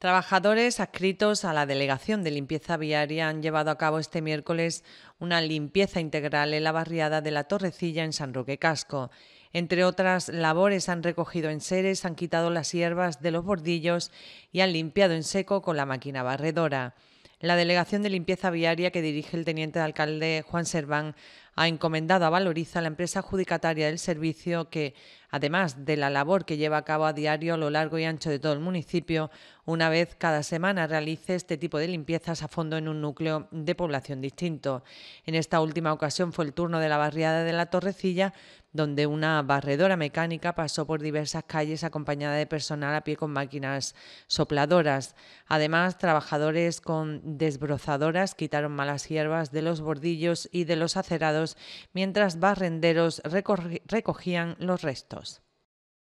Trabajadores adscritos a la Delegación de Limpieza Viaria han llevado a cabo este miércoles una limpieza integral en la barriada de la Torrecilla en San Roque Casco. Entre otras labores han recogido enseres, han quitado las hierbas de los bordillos y han limpiado en seco con la máquina barredora. La Delegación de Limpieza Viaria que dirige el teniente de alcalde Juan Serván ha encomendado a Valoriza, la empresa adjudicataria del servicio, que además de la labor que lleva a cabo a diario a lo largo y ancho de todo el municipio, una vez cada semana realice este tipo de limpiezas a fondo en un núcleo de población distinto. En esta última ocasión fue el turno de la barriada de la Torrecilla, donde una barredora mecánica pasó por diversas calles acompañada de personal a pie con máquinas sopladoras. Además, trabajadores con desbrozadoras quitaron malas hierbas de los bordillos y de los acerados, mientras barrenderos recogían los restos.